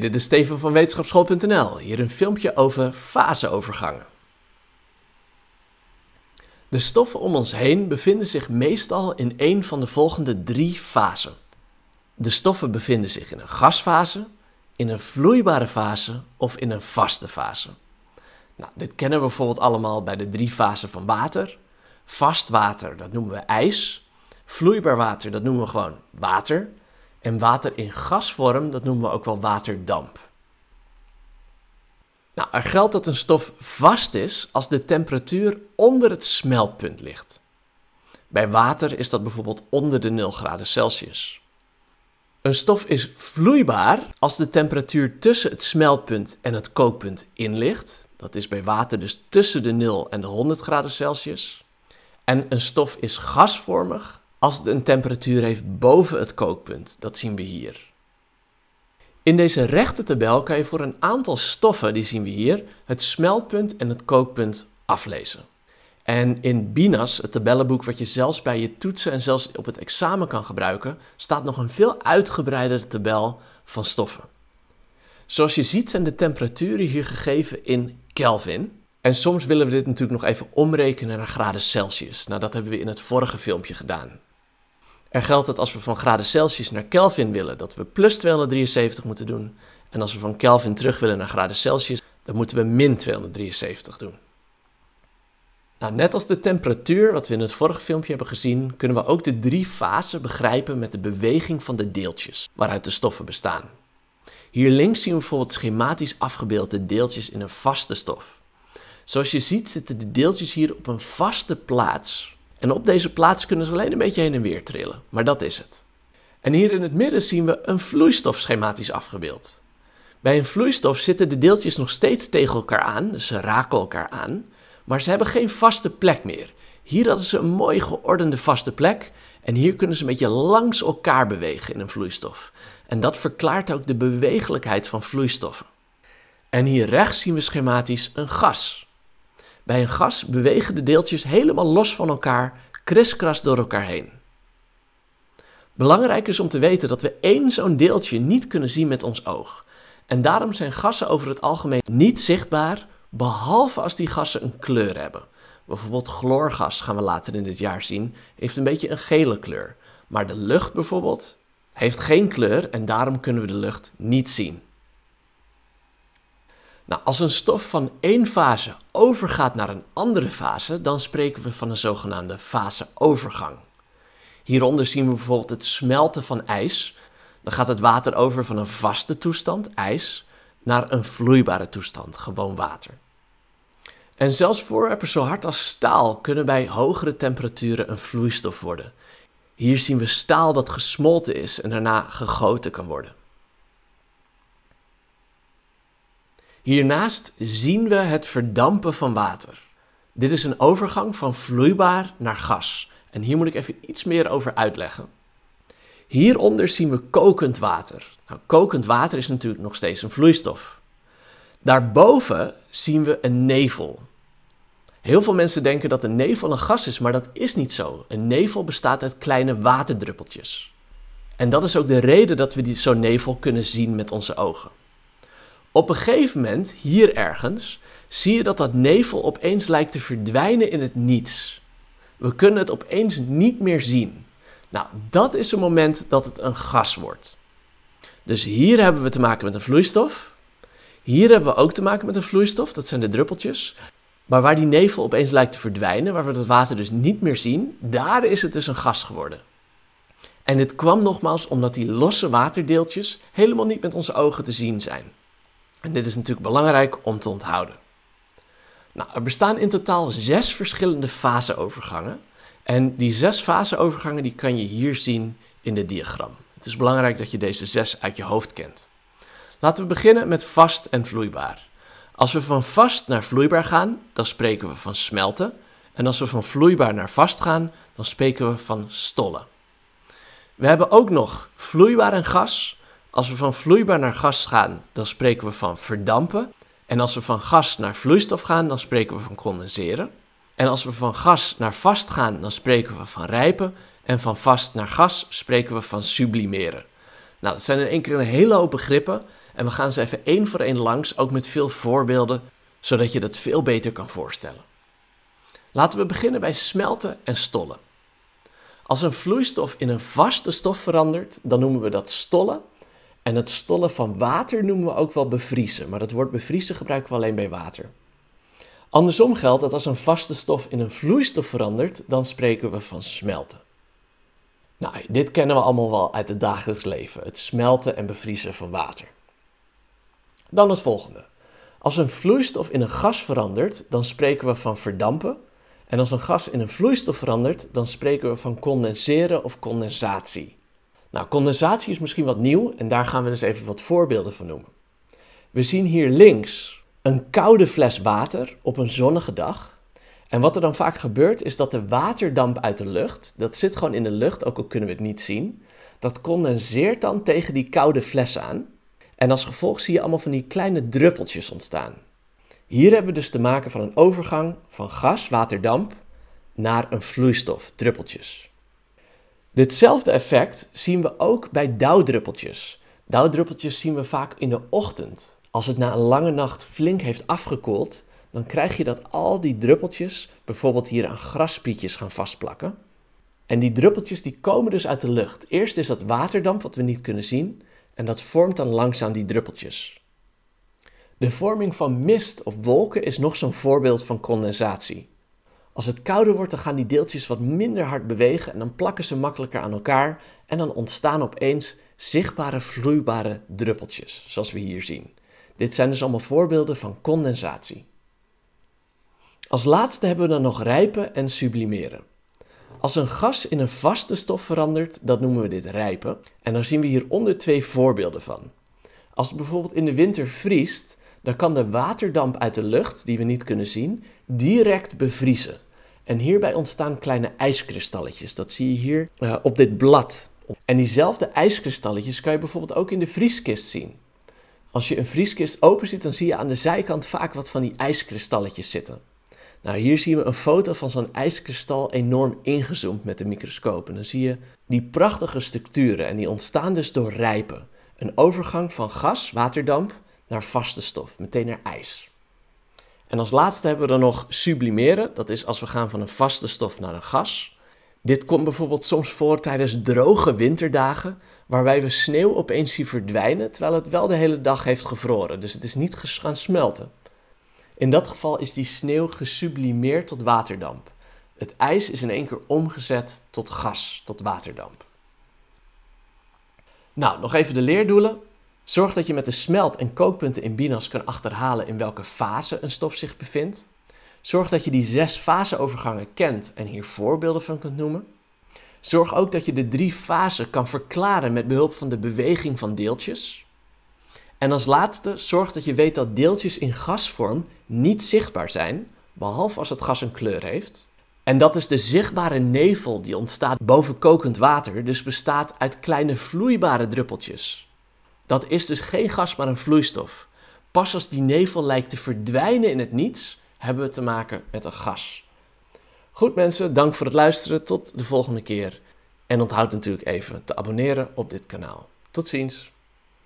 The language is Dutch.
dit is Steven van wetenschapschool.nl. Hier een filmpje over faseovergangen. De stoffen om ons heen bevinden zich meestal in een van de volgende drie fasen. De stoffen bevinden zich in een gasfase, in een vloeibare fase of in een vaste fase. Nou, dit kennen we bijvoorbeeld allemaal bij de drie fasen van water. Vast water, dat noemen we ijs. Vloeibaar water, dat noemen we gewoon water. En water in gasvorm, dat noemen we ook wel waterdamp. Nou, er geldt dat een stof vast is als de temperatuur onder het smeltpunt ligt. Bij water is dat bijvoorbeeld onder de 0 graden Celsius. Een stof is vloeibaar als de temperatuur tussen het smeltpunt en het kookpunt in ligt. Dat is bij water dus tussen de 0 en de 100 graden Celsius. En een stof is gasvormig als het een temperatuur heeft boven het kookpunt. Dat zien we hier. In deze rechte tabel kan je voor een aantal stoffen, die zien we hier, het smeltpunt en het kookpunt aflezen. En in BINAS, het tabellenboek wat je zelfs bij je toetsen en zelfs op het examen kan gebruiken, staat nog een veel uitgebreidere tabel van stoffen. Zoals je ziet zijn de temperaturen hier gegeven in Kelvin. En soms willen we dit natuurlijk nog even omrekenen naar graden Celsius. Nou, dat hebben we in het vorige filmpje gedaan. Er geldt dat als we van graden Celsius naar Kelvin willen, dat we plus 273 moeten doen. En als we van Kelvin terug willen naar graden Celsius, dan moeten we min 273 doen. Nou, net als de temperatuur, wat we in het vorige filmpje hebben gezien, kunnen we ook de drie fasen begrijpen met de beweging van de deeltjes waaruit de stoffen bestaan. Hier links zien we bijvoorbeeld schematisch afgebeeld de deeltjes in een vaste stof. Zoals je ziet zitten de deeltjes hier op een vaste plaats en op deze plaats kunnen ze alleen een beetje heen en weer trillen, maar dat is het. En hier in het midden zien we een vloeistof schematisch afgebeeld. Bij een vloeistof zitten de deeltjes nog steeds tegen elkaar aan, dus ze raken elkaar aan, maar ze hebben geen vaste plek meer. Hier hadden ze een mooi geordende vaste plek en hier kunnen ze een beetje langs elkaar bewegen in een vloeistof. En dat verklaart ook de bewegelijkheid van vloeistoffen. En hier rechts zien we schematisch een gas. Bij een gas bewegen de deeltjes helemaal los van elkaar, kriskras door elkaar heen. Belangrijk is om te weten dat we één zo'n deeltje niet kunnen zien met ons oog. En daarom zijn gassen over het algemeen niet zichtbaar, behalve als die gassen een kleur hebben. Bijvoorbeeld chloorgas gaan we later in dit jaar zien, heeft een beetje een gele kleur. Maar de lucht bijvoorbeeld heeft geen kleur en daarom kunnen we de lucht niet zien. Nou, als een stof van één fase overgaat naar een andere fase, dan spreken we van een zogenaamde faseovergang. Hieronder zien we bijvoorbeeld het smelten van ijs. Dan gaat het water over van een vaste toestand, ijs, naar een vloeibare toestand, gewoon water. En zelfs voorwerpen zo hard als staal kunnen bij hogere temperaturen een vloeistof worden. Hier zien we staal dat gesmolten is en daarna gegoten kan worden. Hiernaast zien we het verdampen van water. Dit is een overgang van vloeibaar naar gas. En hier moet ik even iets meer over uitleggen. Hieronder zien we kokend water. Nou, kokend water is natuurlijk nog steeds een vloeistof. Daarboven zien we een nevel. Heel veel mensen denken dat een nevel een gas is, maar dat is niet zo. Een nevel bestaat uit kleine waterdruppeltjes. En dat is ook de reden dat we zo'n nevel kunnen zien met onze ogen. Op een gegeven moment, hier ergens, zie je dat dat nevel opeens lijkt te verdwijnen in het niets. We kunnen het opeens niet meer zien. Nou, dat is het moment dat het een gas wordt. Dus hier hebben we te maken met een vloeistof. Hier hebben we ook te maken met een vloeistof, dat zijn de druppeltjes. Maar waar die nevel opeens lijkt te verdwijnen, waar we dat water dus niet meer zien, daar is het dus een gas geworden. En dit kwam nogmaals omdat die losse waterdeeltjes helemaal niet met onze ogen te zien zijn. En dit is natuurlijk belangrijk om te onthouden. Nou, er bestaan in totaal zes verschillende faseovergangen. En die zes faseovergangen die kan je hier zien in de diagram. Het is belangrijk dat je deze zes uit je hoofd kent. Laten we beginnen met vast en vloeibaar. Als we van vast naar vloeibaar gaan, dan spreken we van smelten. En als we van vloeibaar naar vast gaan, dan spreken we van stollen. We hebben ook nog vloeibaar en gas, als we van vloeibaar naar gas gaan, dan spreken we van verdampen. En als we van gas naar vloeistof gaan, dan spreken we van condenseren. En als we van gas naar vast gaan, dan spreken we van rijpen. En van vast naar gas spreken we van sublimeren. Nou, dat zijn in één keer een hele hoop begrippen. En we gaan ze even één voor één langs, ook met veel voorbeelden, zodat je dat veel beter kan voorstellen. Laten we beginnen bij smelten en stollen. Als een vloeistof in een vaste stof verandert, dan noemen we dat stollen. En het stollen van water noemen we ook wel bevriezen, maar dat woord bevriezen gebruiken we alleen bij water. Andersom geldt dat als een vaste stof in een vloeistof verandert, dan spreken we van smelten. Nou, dit kennen we allemaal wel uit het dagelijks leven: het smelten en bevriezen van water. Dan het volgende. Als een vloeistof in een gas verandert, dan spreken we van verdampen. En als een gas in een vloeistof verandert, dan spreken we van condenseren of condensatie. Nou, condensatie is misschien wat nieuw en daar gaan we dus even wat voorbeelden van noemen. We zien hier links een koude fles water op een zonnige dag. En wat er dan vaak gebeurt is dat de waterdamp uit de lucht, dat zit gewoon in de lucht, ook al kunnen we het niet zien, dat condenseert dan tegen die koude fles aan. En als gevolg zie je allemaal van die kleine druppeltjes ontstaan. Hier hebben we dus te maken van een overgang van gas, waterdamp, naar een vloeistof, druppeltjes. Ditzelfde effect zien we ook bij dauwdruppeltjes. Dauwdruppeltjes zien we vaak in de ochtend. Als het na een lange nacht flink heeft afgekoeld, dan krijg je dat al die druppeltjes bijvoorbeeld hier aan graspietjes gaan vastplakken. En die druppeltjes die komen dus uit de lucht. Eerst is dat waterdamp wat we niet kunnen zien en dat vormt dan langzaam die druppeltjes. De vorming van mist of wolken is nog zo'n voorbeeld van condensatie. Als het kouder wordt, dan gaan die deeltjes wat minder hard bewegen en dan plakken ze makkelijker aan elkaar en dan ontstaan opeens zichtbare vloeibare druppeltjes, zoals we hier zien. Dit zijn dus allemaal voorbeelden van condensatie. Als laatste hebben we dan nog rijpen en sublimeren. Als een gas in een vaste stof verandert, dat noemen we dit rijpen. En dan zien we hieronder twee voorbeelden van. Als het bijvoorbeeld in de winter vriest, dan kan de waterdamp uit de lucht, die we niet kunnen zien, direct bevriezen. En hierbij ontstaan kleine ijskristalletjes. Dat zie je hier eh, op dit blad. En diezelfde ijskristalletjes kan je bijvoorbeeld ook in de vrieskist zien. Als je een vrieskist open ziet, dan zie je aan de zijkant vaak wat van die ijskristalletjes zitten. Nou, hier zien we een foto van zo'n ijskristal enorm ingezoomd met de microscoop. En dan zie je die prachtige structuren en die ontstaan dus door rijpen. Een overgang van gas, waterdamp, naar vaste stof, meteen naar ijs. En als laatste hebben we dan nog sublimeren. Dat is als we gaan van een vaste stof naar een gas. Dit komt bijvoorbeeld soms voor tijdens droge winterdagen, waarbij we sneeuw opeens zien verdwijnen, terwijl het wel de hele dag heeft gevroren. Dus het is niet gaan smelten. In dat geval is die sneeuw gesublimeerd tot waterdamp. Het ijs is in één keer omgezet tot gas, tot waterdamp. Nou, nog even de leerdoelen. Zorg dat je met de smelt- en kookpunten in Binas kan achterhalen in welke fase een stof zich bevindt. Zorg dat je die zes faseovergangen kent en hier voorbeelden van kunt noemen. Zorg ook dat je de drie fasen kan verklaren met behulp van de beweging van deeltjes. En als laatste, zorg dat je weet dat deeltjes in gasvorm niet zichtbaar zijn, behalve als het gas een kleur heeft. En dat is de zichtbare nevel die ontstaat boven kokend water, dus bestaat uit kleine vloeibare druppeltjes. Dat is dus geen gas, maar een vloeistof. Pas als die nevel lijkt te verdwijnen in het niets, hebben we te maken met een gas. Goed mensen, dank voor het luisteren. Tot de volgende keer. En onthoud natuurlijk even te abonneren op dit kanaal. Tot ziens.